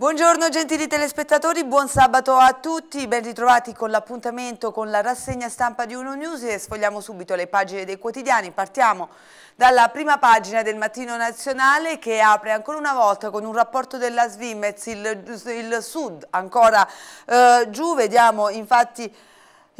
Buongiorno gentili telespettatori, buon sabato a tutti, ben ritrovati con l'appuntamento con la rassegna stampa di Uno News e sfogliamo subito le pagine dei quotidiani. Partiamo dalla prima pagina del Mattino Nazionale che apre ancora una volta con un rapporto della Svimez, il, il Sud ancora eh, giù, vediamo infatti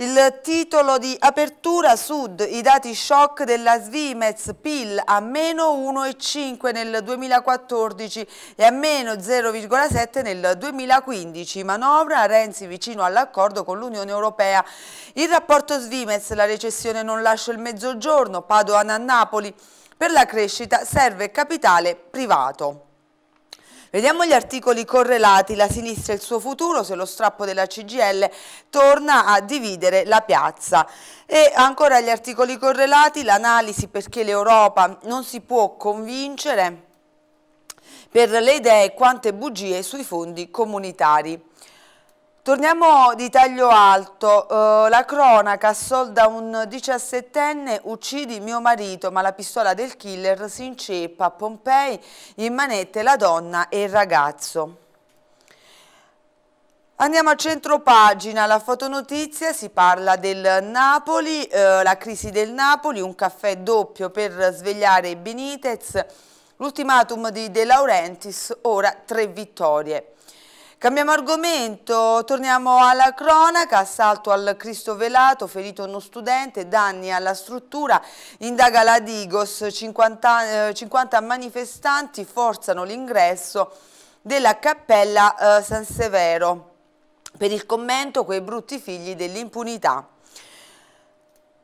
il titolo di apertura sud, i dati shock della Svimez, PIL a meno 1,5 nel 2014 e a meno 0,7 nel 2015, manovra Renzi vicino all'accordo con l'Unione Europea. Il rapporto Svimez, la recessione non lascia il mezzogiorno, Padoan a Napoli. Per la crescita serve capitale privato. Vediamo gli articoli correlati, la sinistra e il suo futuro, se lo strappo della CGL torna a dividere la piazza. E ancora gli articoli correlati, l'analisi perché l'Europa non si può convincere per le idee e quante bugie sui fondi comunitari. Torniamo di taglio alto, uh, la cronaca assolda un 17enne, uccidi mio marito ma la pistola del killer si inceppa a Pompei, in manette la donna e il ragazzo. Andiamo a centro pagina, la fotonotizia, si parla del Napoli, eh, la crisi del Napoli, un caffè doppio per svegliare Benitez, l'ultimatum di De Laurentiis, ora tre vittorie. Cambiamo argomento, torniamo alla cronaca, assalto al Cristo Velato, ferito uno studente, danni alla struttura, indaga la Digos, 50, 50 eh, manifestanti forzano l'ingresso della Cappella eh, San Severo per il commento quei brutti figli dell'impunità.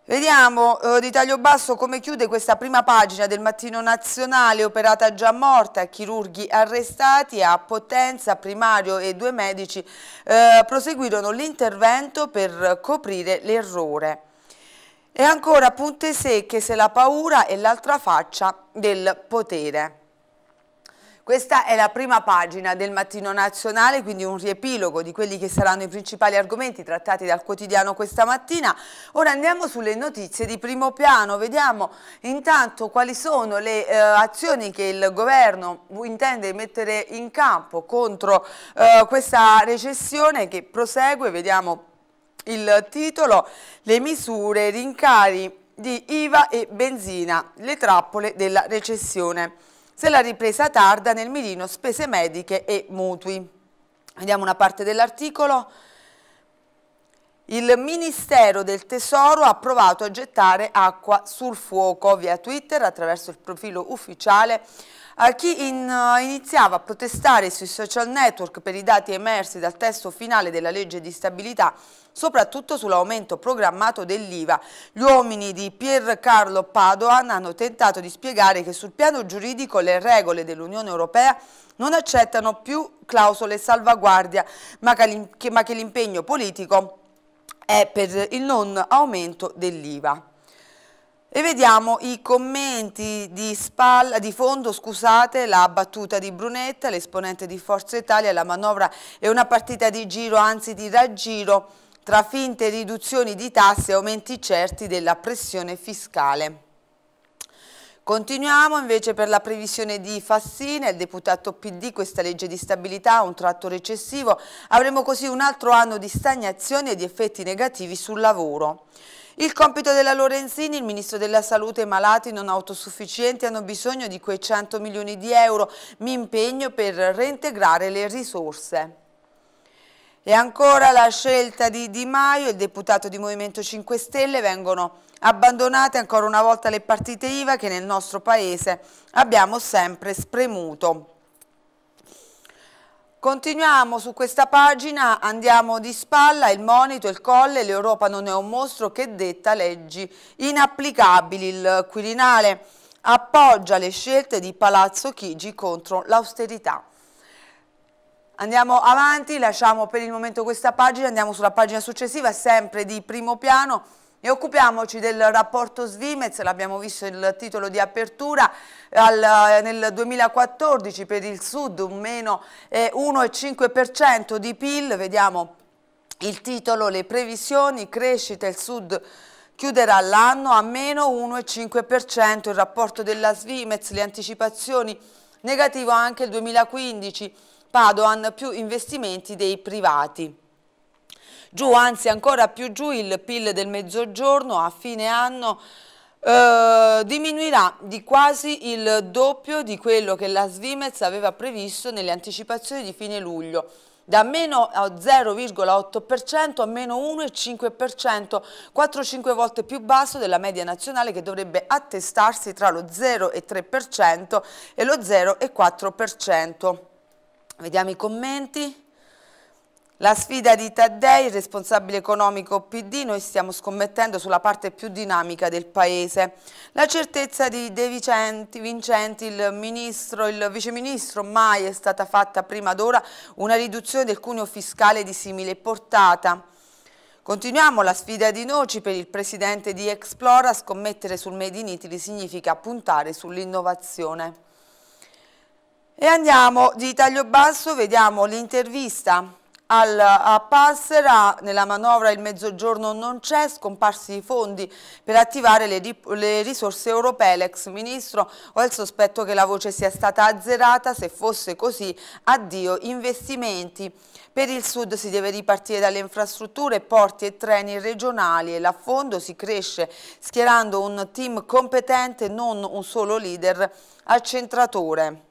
Vediamo eh, di taglio basso come chiude questa prima pagina del Mattino Nazionale, operata già morta, chirurghi arrestati a Potenza, primario e due medici eh, proseguirono l'intervento per coprire l'errore. E ancora punte secche se la paura è l'altra faccia del potere. Questa è la prima pagina del Mattino Nazionale, quindi un riepilogo di quelli che saranno i principali argomenti trattati dal quotidiano questa mattina. Ora andiamo sulle notizie di primo piano, vediamo intanto quali sono le eh, azioni che il governo intende mettere in campo contro eh, questa recessione che prosegue, vediamo il titolo, le misure, rincari di IVA e benzina, le trappole della recessione se la ripresa tarda nel mirino spese mediche e mutui. Vediamo una parte dell'articolo. Il Ministero del Tesoro ha provato a gettare acqua sul fuoco via Twitter attraverso il profilo ufficiale a chi in, uh, iniziava a protestare sui social network per i dati emersi dal testo finale della legge di stabilità, soprattutto sull'aumento programmato dell'IVA, gli uomini di Pier Carlo Padoan hanno tentato di spiegare che sul piano giuridico le regole dell'Unione Europea non accettano più clausole salvaguardia, ma che l'impegno politico è per il non aumento dell'IVA. E vediamo i commenti di, spalla, di fondo, scusate, la battuta di Brunetta, l'esponente di Forza Italia, la manovra è una partita di giro, anzi di raggiro, tra finte riduzioni di tasse e aumenti certi della pressione fiscale. Continuiamo invece per la previsione di Fassina, il deputato PD, questa legge di stabilità ha un tratto recessivo, avremo così un altro anno di stagnazione e di effetti negativi sul lavoro. Il compito della Lorenzini, il ministro della salute e i malati non autosufficienti hanno bisogno di quei 100 milioni di euro. Mi impegno per reintegrare le risorse. E ancora la scelta di Di Maio, il deputato di Movimento 5 Stelle, vengono abbandonate ancora una volta le partite IVA che nel nostro paese abbiamo sempre spremuto. Continuiamo su questa pagina, andiamo di spalla, il monito, il colle, l'Europa non è un mostro che detta leggi inapplicabili. Il Quirinale appoggia le scelte di Palazzo Chigi contro l'austerità. Andiamo avanti, lasciamo per il momento questa pagina, andiamo sulla pagina successiva, sempre di primo piano. E occupiamoci del rapporto Svimez, l'abbiamo visto il titolo di apertura, al, eh, nel 2014 per il Sud un meno 1,5% eh, di PIL, vediamo il titolo, le previsioni, crescita il Sud chiuderà l'anno a meno 1,5%, il rapporto della Svimez, le anticipazioni negativo anche il 2015, Padoan più investimenti dei privati giù, anzi ancora più giù il PIL del mezzogiorno a fine anno eh, diminuirà di quasi il doppio di quello che la Svimez aveva previsto nelle anticipazioni di fine luglio da meno 0,8% eh, a meno 1,5%, 4-5 volte più basso della media nazionale che dovrebbe attestarsi tra lo 0,3% e lo 0,4%. Vediamo i commenti. La sfida di Taddei, responsabile economico PD, noi stiamo scommettendo sulla parte più dinamica del Paese. La certezza di De Vicenti, Vincenti, il, ministro, il viceministro, mai è stata fatta prima d'ora una riduzione del cuneo fiscale di simile portata. Continuiamo la sfida di Noci per il presidente di Explora, scommettere sul Made in Italy significa puntare sull'innovazione. E andiamo di taglio basso, vediamo l'intervista al passerà nella manovra il mezzogiorno non c'è, scomparsi i fondi per attivare le, le risorse europee. L'ex ministro ho il sospetto che la voce sia stata azzerata, se fosse così addio investimenti. Per il sud si deve ripartire dalle infrastrutture, porti e treni regionali e l'affondo si cresce schierando un team competente, non un solo leader accentratore.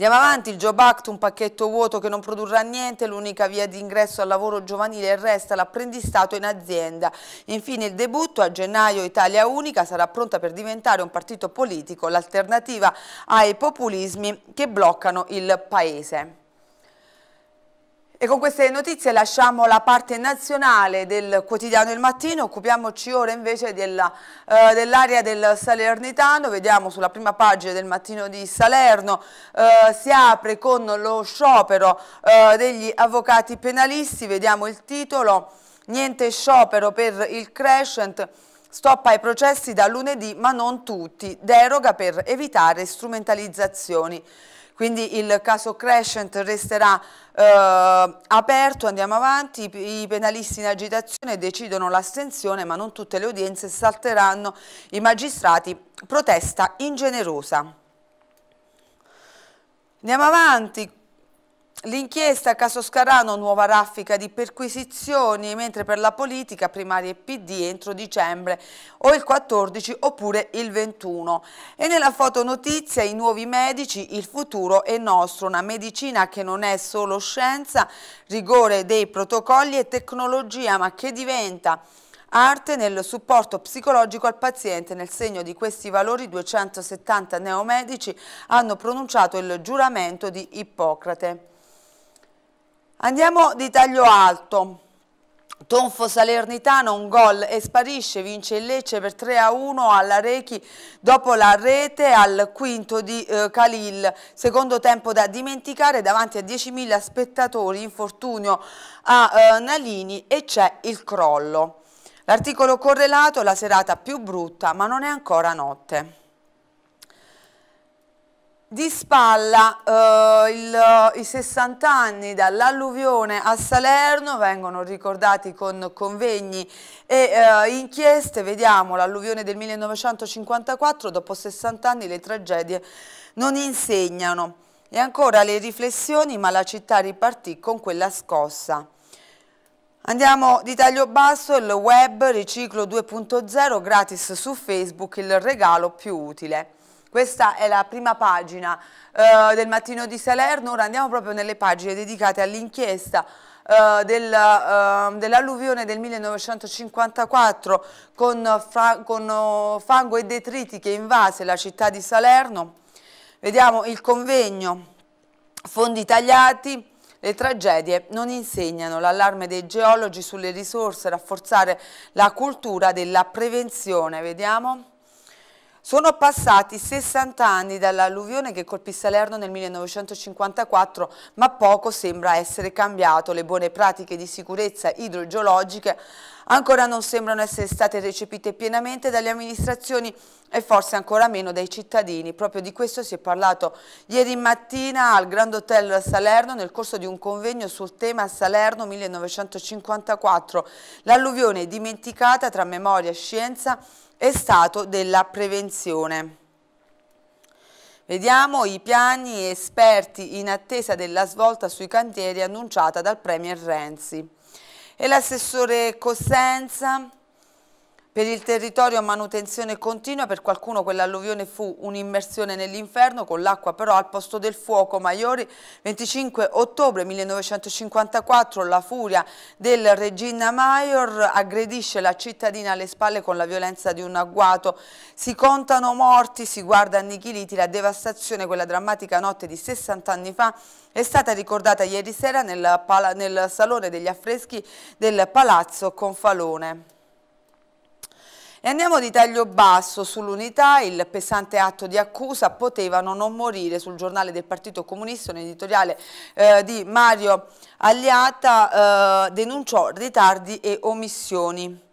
Andiamo avanti, il Job Act, un pacchetto vuoto che non produrrà niente, l'unica via di ingresso al lavoro giovanile resta l'apprendistato in azienda. Infine il debutto, a gennaio Italia Unica sarà pronta per diventare un partito politico, l'alternativa ai populismi che bloccano il Paese. E con queste notizie lasciamo la parte nazionale del quotidiano Il Mattino, occupiamoci ora invece eh, dell'area eh, dell del Salernitano, vediamo sulla prima pagina del Mattino di Salerno, eh, si apre con lo sciopero eh, degli avvocati penalisti, vediamo il titolo, niente sciopero per il Crescent, stoppa i processi da lunedì ma non tutti, deroga per evitare strumentalizzazioni quindi il caso Crescent resterà eh, aperto, andiamo avanti, i penalisti in agitazione decidono l'astensione ma non tutte le udienze salteranno i magistrati, protesta ingenerosa. Andiamo avanti, L'inchiesta a caso Scarano, nuova raffica di perquisizioni, mentre per la politica primaria e PD entro dicembre o il 14 oppure il 21. E nella fotonotizia i nuovi medici, il futuro è nostro, una medicina che non è solo scienza, rigore dei protocolli e tecnologia, ma che diventa arte nel supporto psicologico al paziente. Nel segno di questi valori 270 neomedici hanno pronunciato il giuramento di Ippocrate. Andiamo di taglio alto. Tonfo Salernitano, un gol e sparisce, vince il Lecce per 3 a 1 alla Rechi dopo la rete al quinto di eh, Khalil. Secondo tempo da dimenticare davanti a 10.000 spettatori, infortunio a eh, Nalini e c'è il crollo. L'articolo correlato, la serata più brutta ma non è ancora notte di spalla eh, il, i 60 anni dall'alluvione a Salerno vengono ricordati con convegni e eh, inchieste, vediamo l'alluvione del 1954, dopo 60 anni le tragedie non insegnano e ancora le riflessioni ma la città ripartì con quella scossa. Andiamo di taglio basso, il web riciclo 2.0 gratis su Facebook, il regalo più utile. Questa è la prima pagina eh, del mattino di Salerno, ora andiamo proprio nelle pagine dedicate all'inchiesta eh, del, eh, dell'alluvione del 1954 con, con oh, fango e detriti che invase la città di Salerno. Vediamo il convegno, fondi tagliati, le tragedie non insegnano l'allarme dei geologi sulle risorse, rafforzare la cultura della prevenzione. Vediamo. Sono passati 60 anni dall'alluvione che colpì Salerno nel 1954, ma poco sembra essere cambiato. Le buone pratiche di sicurezza idrogeologiche ancora non sembrano essere state recepite pienamente dalle amministrazioni e forse ancora meno dai cittadini. Proprio di questo si è parlato ieri mattina al Grand Hotel Salerno nel corso di un convegno sul tema Salerno 1954, l'alluvione dimenticata tra memoria, e scienza è stato della prevenzione. Vediamo i piani esperti in attesa della svolta sui cantieri annunciata dal Premier Renzi. E l'assessore Cosenza... Per il territorio manutenzione continua, per qualcuno quell'alluvione fu un'immersione nell'inferno con l'acqua però al posto del fuoco. Maiori, 25 ottobre 1954, la furia del Regina Maior aggredisce la cittadina alle spalle con la violenza di un agguato. Si contano morti, si guarda annichiliti, la devastazione quella drammatica notte di 60 anni fa è stata ricordata ieri sera nel, nel salone degli affreschi del Palazzo Confalone. E andiamo di taglio basso sull'unità, il pesante atto di accusa, potevano non morire sul giornale del Partito Comunista, un editoriale eh, di Mario Alliata eh, denunciò ritardi e omissioni.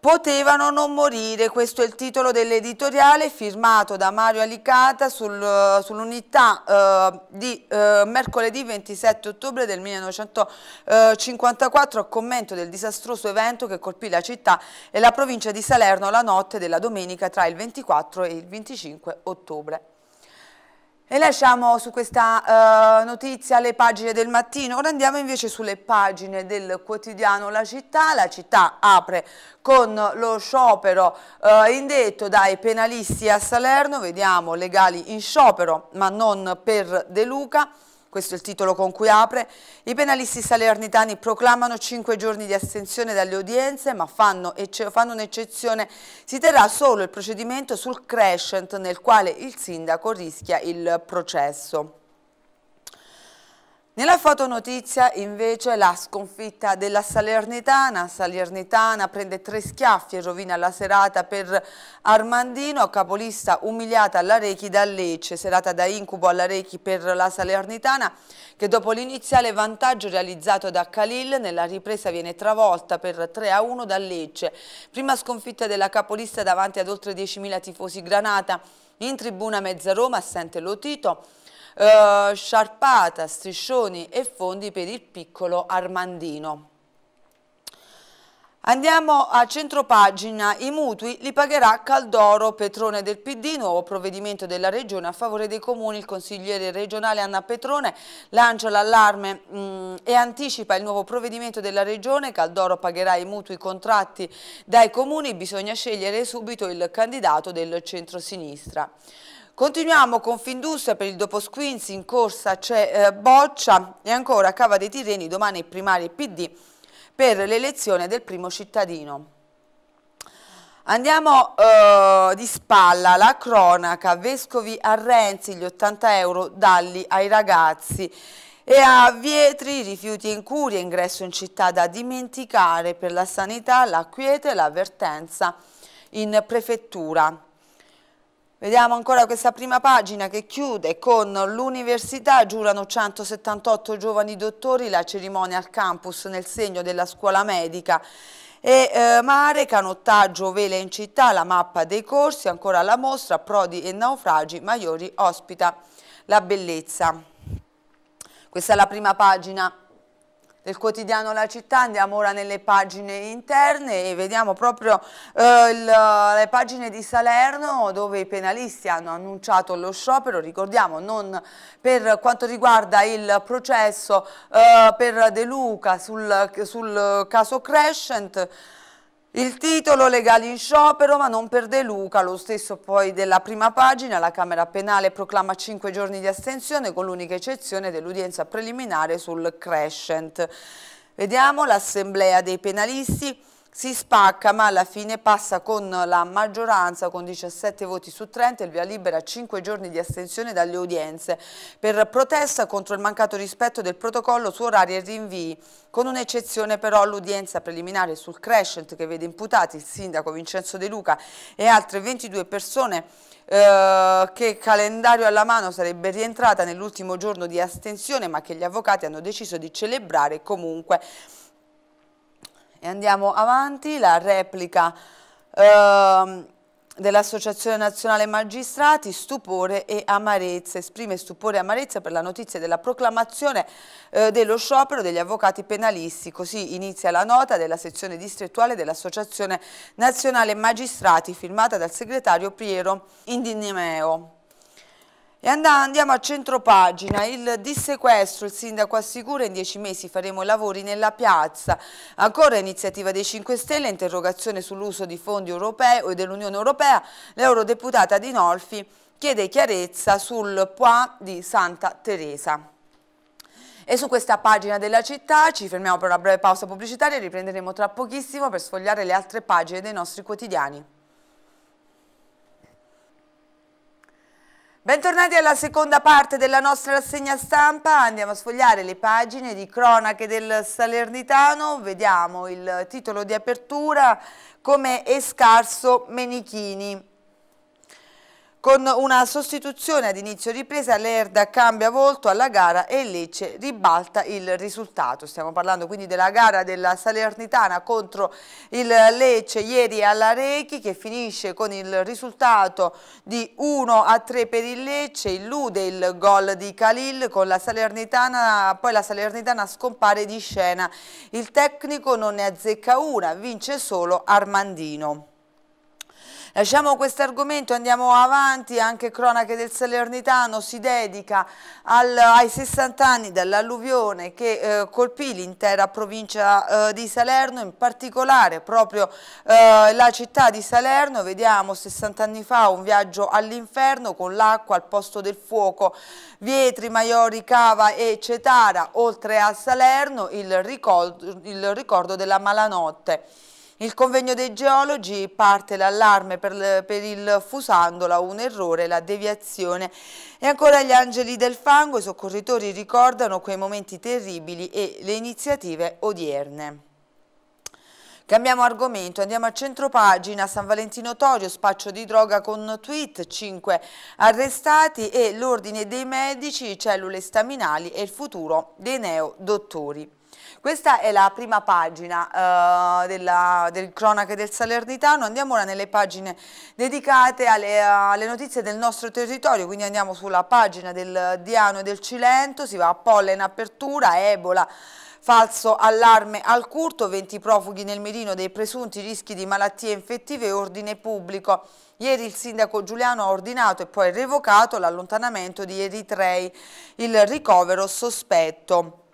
Potevano non morire, questo è il titolo dell'editoriale firmato da Mario Alicata sul, eh, sull'unità eh, di eh, mercoledì 27 ottobre del 1954 a commento del disastroso evento che colpì la città e la provincia di Salerno la notte della domenica tra il 24 e il 25 ottobre. E lasciamo su questa uh, notizia le pagine del mattino, ora andiamo invece sulle pagine del quotidiano La Città, la città apre con lo sciopero uh, indetto dai penalisti a Salerno, vediamo legali in sciopero ma non per De Luca, questo è il titolo con cui apre, i penalisti salernitani proclamano 5 giorni di astensione dalle udienze ma fanno, fanno un'eccezione, si terrà solo il procedimento sul crescent nel quale il sindaco rischia il processo. Nella fotonotizia invece la sconfitta della Salernitana, Salernitana prende tre schiaffi e rovina la serata per Armandino, capolista umiliata alla Rechi da Lecce, serata da incubo alla Rechi per la Salernitana che dopo l'iniziale vantaggio realizzato da Khalil nella ripresa viene travolta per 3 a 1 da Lecce, prima sconfitta della capolista davanti ad oltre 10.000 tifosi Granata, in tribuna mezza Roma assente Lotito, eh, sciarpata, striscioni e fondi per il piccolo Armandino. Andiamo a centropagina, i mutui li pagherà Caldoro, Petrone del PD, nuovo provvedimento della Regione a favore dei comuni, il consigliere regionale Anna Petrone lancia l'allarme mm, e anticipa il nuovo provvedimento della Regione, Caldoro pagherà i mutui contratti dai comuni, bisogna scegliere subito il candidato del centro sinistra Continuiamo con Findustria per il dopo Squins, in corsa c'è eh, Boccia e ancora Cava dei Tirreni, domani primarie PD per l'elezione del primo cittadino. Andiamo eh, di spalla, la cronaca, Vescovi a Renzi, gli 80 euro dalli ai ragazzi e a Vietri rifiuti in curia, ingresso in città da dimenticare per la sanità, la quiete, e l'avvertenza in prefettura. Vediamo ancora questa prima pagina che chiude con l'università, giurano 178 giovani dottori, la cerimonia al campus nel segno della scuola medica e eh, mare, canottaggio, vele in città, la mappa dei corsi, ancora la mostra, prodi e naufragi, Maiori ospita la bellezza. Questa è la prima pagina del quotidiano La Città, andiamo ora nelle pagine interne e vediamo proprio eh, il, eh, le pagine di Salerno dove i penalisti hanno annunciato lo sciopero, ricordiamo non per quanto riguarda il processo eh, per De Luca sul, sul caso Crescent, il titolo legali in sciopero ma non per De Luca, lo stesso poi della prima pagina, la Camera Penale proclama 5 giorni di astensione con l'unica eccezione dell'udienza preliminare sul crescent. Vediamo l'assemblea dei penalisti si spacca ma alla fine passa con la maggioranza con 17 voti su 30 il via libera a 5 giorni di astensione dalle udienze per protesta contro il mancato rispetto del protocollo su orari e rinvii con un'eccezione però all'udienza preliminare sul crescent che vede imputati il sindaco Vincenzo De Luca e altre 22 persone eh, che calendario alla mano sarebbe rientrata nell'ultimo giorno di astensione ma che gli avvocati hanno deciso di celebrare comunque e andiamo avanti, la replica eh, dell'Associazione Nazionale Magistrati, stupore e amarezza, esprime stupore e amarezza per la notizia della proclamazione eh, dello sciopero degli avvocati penalisti, così inizia la nota della sezione distrettuale dell'Associazione Nazionale Magistrati firmata dal segretario Piero Indinimeo. E andiamo a centropagina, il dissequestro, il sindaco assicura in dieci mesi faremo i lavori nella piazza. Ancora iniziativa dei 5 Stelle, interrogazione sull'uso di fondi europei e dell'Unione Europea, l'eurodeputata Di Nolfi chiede chiarezza sul POA di Santa Teresa. E su questa pagina della città ci fermiamo per una breve pausa pubblicitaria e riprenderemo tra pochissimo per sfogliare le altre pagine dei nostri quotidiani. Bentornati alla seconda parte della nostra rassegna stampa, andiamo a sfogliare le pagine di cronache del Salernitano, vediamo il titolo di apertura come è scarso Menichini. Con una sostituzione ad inizio ripresa l'Erda cambia volto alla gara e il Lecce ribalta il risultato. Stiamo parlando quindi della gara della Salernitana contro il Lecce ieri alla Rechi che finisce con il risultato di 1 a 3 per il Lecce, illude il gol di Khalil con la Salernitana, poi la Salernitana scompare di scena. Il tecnico non ne azzecca una, vince solo Armandino. Lasciamo questo argomento, andiamo avanti, anche Cronache del Salernitano si dedica al, ai 60 anni dall'alluvione che eh, colpì l'intera provincia eh, di Salerno, in particolare proprio eh, la città di Salerno, vediamo 60 anni fa un viaggio all'inferno con l'acqua al posto del fuoco, Vietri, Maiori, Cava e Cetara, oltre a Salerno il ricordo, il ricordo della malanotte. Il convegno dei geologi parte l'allarme per, per, il fusandola, un errore, la deviazione. E ancora gli angeli del fango, i soccorritori ricordano quei momenti terribili e le iniziative odierne. Cambiamo argomento, andiamo a centropagina, San Valentino Torio, spaccio di droga con tweet, 5 arrestati e l'ordine dei medici, cellule staminali e il futuro dei neodottori. Questa è la prima pagina eh, della, del cronache del Salernitano, andiamo ora nelle pagine dedicate alle, alle, notizie del nostro territorio, quindi andiamo sulla pagina del Diano e del Cilento, si va a Polla in apertura, Ebola, falso allarme al curto, 20 profughi nel mirino dei presunti rischi di malattie infettive e ordine pubblico. Ieri il sindaco Giuliano ha ordinato e poi revocato l'allontanamento di eritrei, il ricovero sospetto.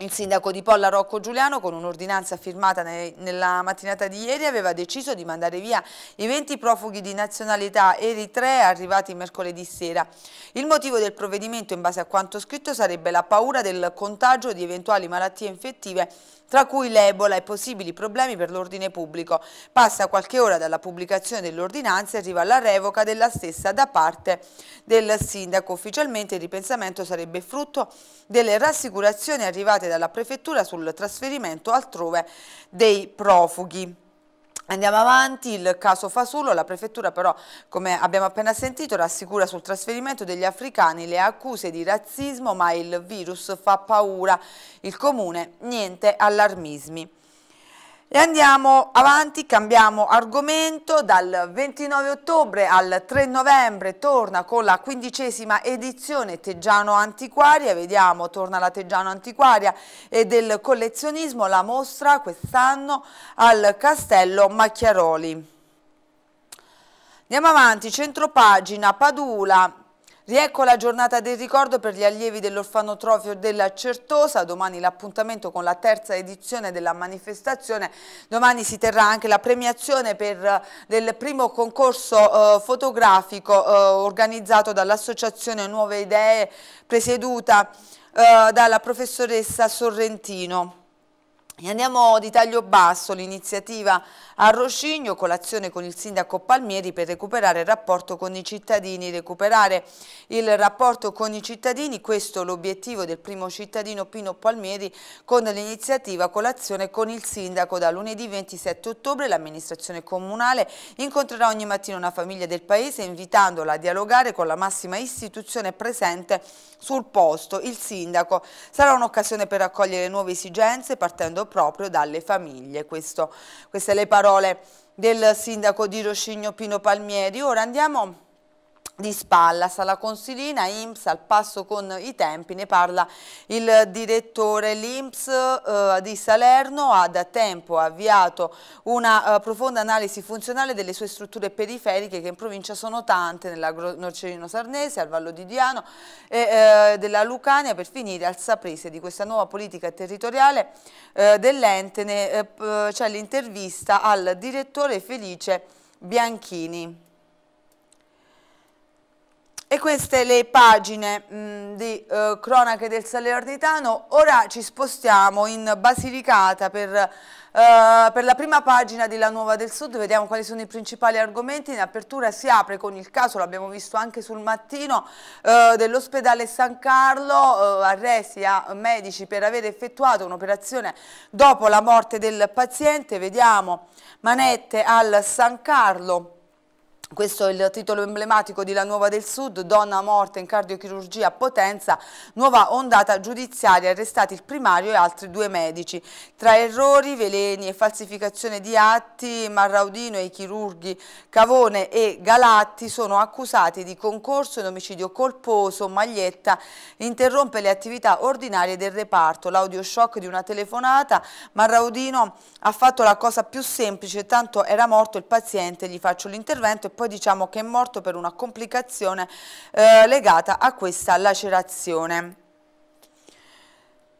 Il sindaco di Polla Rocco Giuliano con un'ordinanza firmata ne nella mattinata di ieri aveva deciso di mandare via i 20 profughi di nazionalità eritrea arrivati mercoledì sera. Il motivo del provvedimento in base a quanto scritto sarebbe la paura del contagio di eventuali malattie infettive tra cui l'Ebola e possibili problemi per l'ordine pubblico. Passa qualche ora dalla pubblicazione dell'ordinanza e arriva la revoca della stessa da parte del sindaco. Ufficialmente il ripensamento sarebbe frutto delle rassicurazioni arrivate effettuate dalla Prefettura sul trasferimento altrove dei profughi. Andiamo avanti, il caso Fasulo, la prefettura però, come abbiamo appena sentito, rassicura sul trasferimento degli africani le accuse di razzismo, ma il virus fa paura. Il comune, niente allarmismi. E andiamo avanti, cambiamo argomento, dal 29 ottobre al 3 novembre torna con la quindicesima edizione Teggiano Antiquaria, vediamo, torna la Teggiano Antiquaria e del collezionismo la mostra quest'anno al Castello Macchiaroli. Andiamo avanti, centropagina, Padula, Riecco la giornata del ricordo per gli allievi dell'orfanotrofio della Certosa, domani l'appuntamento con la terza edizione della manifestazione, domani si terrà anche la premiazione per, eh, del primo concorso eh, fotografico eh, organizzato dall'associazione Nuove Idee presieduta eh, dalla professoressa Sorrentino. Andiamo di taglio basso, l'iniziativa a Roscigno, colazione con il sindaco Palmieri per recuperare il rapporto con i cittadini, recuperare il rapporto con i cittadini, questo è l'obiettivo del primo cittadino Pino Palmieri con l'iniziativa colazione con il sindaco da lunedì 27 ottobre l'amministrazione comunale incontrerà ogni mattina una famiglia del paese invitandola a dialogare con la massima istituzione presente sul posto, il sindaco. Sarà un'occasione per raccogliere nuove esigenze partendo proprio dalle famiglie. Questo, queste le parole del sindaco di Roscigno Pino Palmieri. Ora andiamo di spalla, sala consilina, IMSS al passo con i tempi, ne parla il direttore. L'IMSS eh, di Salerno ha da tempo avviato una eh, profonda analisi funzionale delle sue strutture periferiche che in provincia sono tante, nell'Agro-Norcerino Sarnese, al Vallo di Diano e eh, della Lucania per finire al Saprese. Di questa nuova politica territoriale eh, dell'ente eh, c'è cioè l'intervista al direttore Felice Bianchini. E queste le pagine mh, mm, di eh, Cronache del Salernitano, ora ci spostiamo in Basilicata per, eh, per, la prima pagina della Nuova del Sud, vediamo quali sono i principali argomenti, in apertura si apre con il caso, l'abbiamo visto anche sul mattino, eh, dell'ospedale San Carlo, eh, arresti a medici per aver effettuato un'operazione dopo la morte del paziente, vediamo manette al San Carlo, questo è il titolo emblematico di La Nuova del Sud, donna morta in cardiochirurgia a Potenza, nuova ondata giudiziaria, arrestati il primario e altri due medici. Tra errori, veleni e falsificazione di atti, Marraudino e i chirurghi Cavone e Galatti sono accusati di concorso in omicidio colposo, Maglietta interrompe le attività ordinarie del reparto, l'audio shock di una telefonata, Marraudino ha fatto la cosa più semplice, tanto era morto il paziente, gli faccio l'intervento e poi diciamo che è morto per una complicazione eh, legata a questa lacerazione.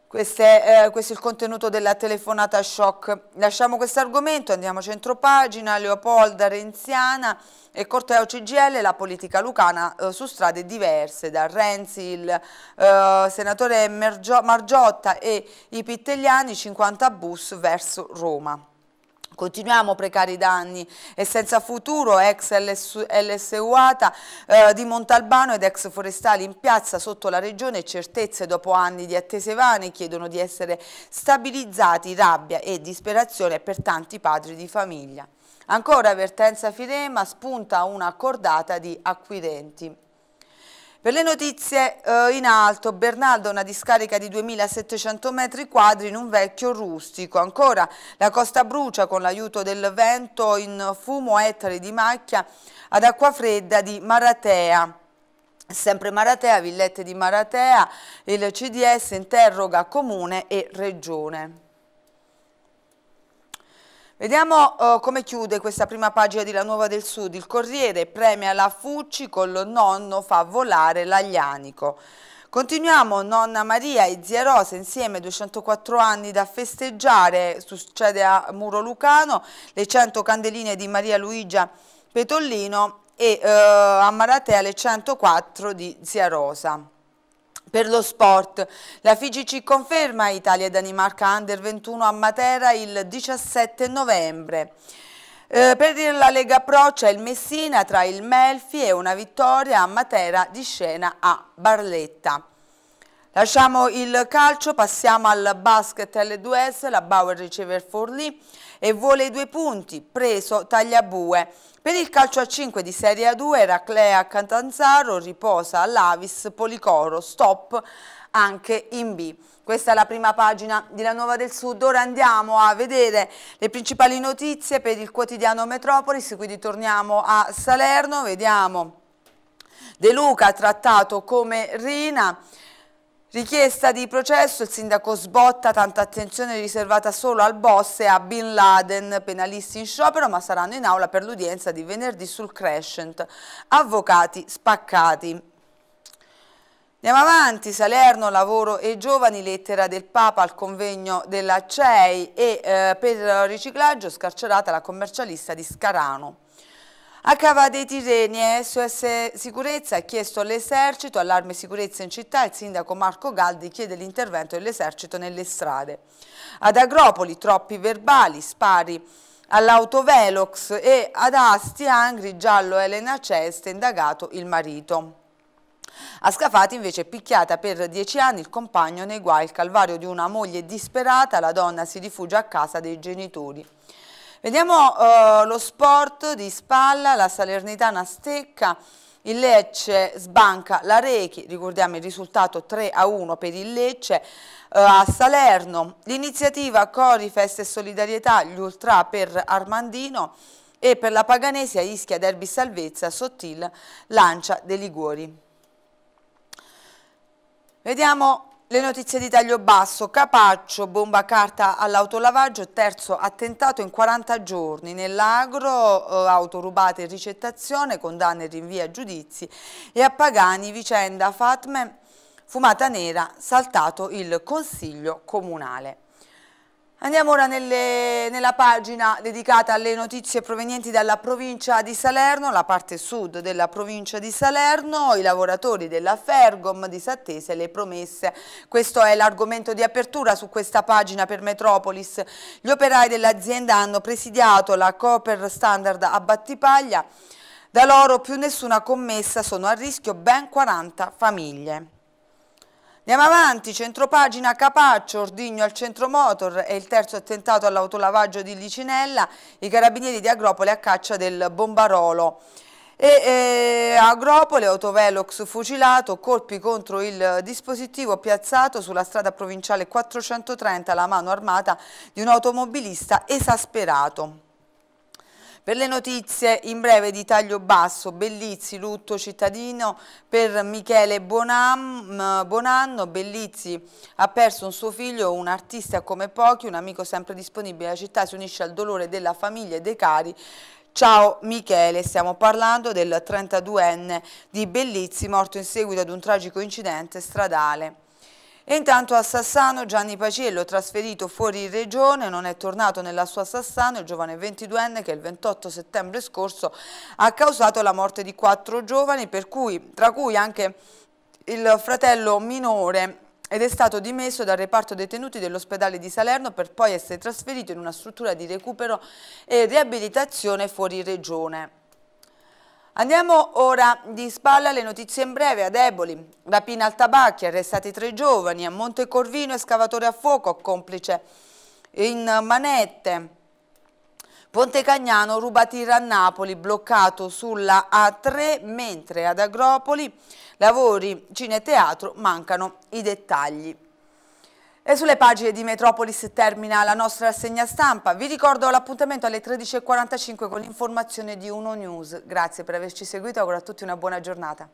Queste, eh, questo è il contenuto della telefonata shock. Lasciamo questo argomento, andiamo a centropagina, Leopolda Renziana e corteo CGL, la politica lucana eh, su strade diverse, da Renzi, il eh, senatore Mergio Margiotta e i pittelliani, 50 bus verso Roma. Continuiamo precari danni e senza futuro, ex LS, LSUATA eh, di Montalbano ed ex forestali in piazza sotto la regione, certezze dopo anni di attese vane chiedono di essere stabilizzati rabbia e disperazione per tanti padri di famiglia. Ancora vertenza Firema spunta una cordata di acquirenti. Per le notizie eh, in alto, Bernardo ha una discarica di 2700 metri quadri in un vecchio rustico. Ancora la costa brucia con l'aiuto del vento in fumo ettari di macchia ad acqua fredda di Maratea. Sempre Maratea, Villette di Maratea, il CDS interroga Comune e Regione. Vediamo eh, come chiude questa prima pagina di La Nuova del Sud. Il Corriere premia la Fucci col nonno fa volare l'Aglianico. Continuiamo, nonna Maria e zia Rosa insieme 204 anni da festeggiare, succede a Muro Lucano, le 100 candeline di Maria Luigia Petollino e eh, a Maratea le 104 di zia Rosa. Per lo sport, la FIGC conferma Italia e Danimarca Under 21 a Matera il 17 novembre. Eh, per la Lega Pro c'è il Messina tra il Melfi e una vittoria a Matera di scena a Barletta. Lasciamo il calcio, passiamo al basket L2S, la Bauer riceve Forlì e vuole i due punti, preso Tagliabue. Per il calcio a 5 di Serie A2 Raclea Cantanzaro riposa all'Avis Policoro, stop anche in B. Questa è la prima pagina di La Nuova del Sud, ora andiamo a vedere le principali notizie per il quotidiano Metropolis, quindi torniamo a Salerno, vediamo De Luca trattato come Rina, Richiesta di processo, il sindaco sbotta, tanta attenzione riservata solo al boss e a Bin Laden, penalisti in sciopero ma saranno in aula per l'udienza di venerdì sul Crescent, avvocati spaccati. Andiamo avanti, Salerno, lavoro e giovani, lettera del Papa al convegno della CEI e eh, per riciclaggio scarcerata la commercialista di Scarano. A cava dei Tirreni eh, SOS Sicurezza ha chiesto all'esercito allarme sicurezza in città, il sindaco Marco Galdi chiede l'intervento dell'esercito nelle strade. Ad Agropoli troppi verbali, spari all'autovelox e ad Asti Angri giallo Elena Ceste indagato il marito. A Scafati invece è picchiata per dieci anni il compagno nei guai, il calvario di una moglie disperata, la donna si rifugia a casa dei genitori. Vediamo eh, lo sport di spalla, la Salernitana stecca. Il Lecce sbanca la Rechi, ricordiamo il risultato 3 a 1 per il Lecce eh, a Salerno. L'iniziativa Corifest e Solidarietà, gli ultra per Armandino e per la Paganese a Ischia Derby Salvezza, Sottil, Lancia dei Liguori. Vediamo le notizie di taglio basso, Capaccio, bomba carta all'autolavaggio, terzo attentato in 40 giorni, nell'agro, eh, auto rubate e ricettazione, condanne e rinvia giudizi e a Pagani vicenda Fatme, fumata nera, saltato il consiglio comunale. Andiamo ora nelle, nella pagina dedicata alle notizie provenienti dalla provincia di Salerno, la parte sud della provincia di Salerno, i lavoratori della Fergom disattese le promesse. Questo è l'argomento di apertura su questa pagina per Metropolis. Gli operai dell'azienda hanno presidiato la Cooper Standard a Battipaglia, da loro più nessuna commessa sono a rischio ben 40 famiglie. Andiamo avanti, centropagina Capaccio, Ordigno al centro motor e il terzo attentato all'autolavaggio di Licinella, i carabinieri di Agropoli a caccia del bombarolo. E, eh, Agropoli, autovelox fucilato, colpi contro il dispositivo piazzato sulla strada provinciale 430 alla mano armata di un automobilista esasperato. Per le notizie in breve di taglio basso, Bellizzi, lutto cittadino per Michele Bonam, Bonanno, Bellizzi ha perso un suo figlio, un artista come pochi, un amico sempre disponibile alla città, si unisce al dolore della famiglia e dei cari Ciao Michele, stiamo parlando del 32enne di Bellizzi morto in seguito ad un tragico incidente stradale. E intanto a Sassano Gianni Paciello, trasferito fuori regione, non è tornato nella sua Sassano, il giovane 22enne che il 28 settembre scorso ha causato la morte di quattro giovani, cui, tra cui anche il fratello minore ed è stato dimesso dal reparto detenuti dell'ospedale di Salerno per poi essere trasferito in una struttura di recupero e riabilitazione fuori regione. Andiamo ora di spalla alle notizie in breve a Deboli, Rapina al tabacchi, arrestati tre giovani, a Monte Corvino escavatore a fuoco, complice in manette. Ponte Cagnano, rubati a Napoli, bloccato sulla A3, mentre ad Agropoli, lavori, cine e teatro, mancano i dettagli. E sulle pagine di Metropolis termina la nostra rassegna stampa. Vi ricordo l'appuntamento alle 13.45 con l'informazione di Uno News. Grazie per averci seguito e auguro a tutti una buona giornata.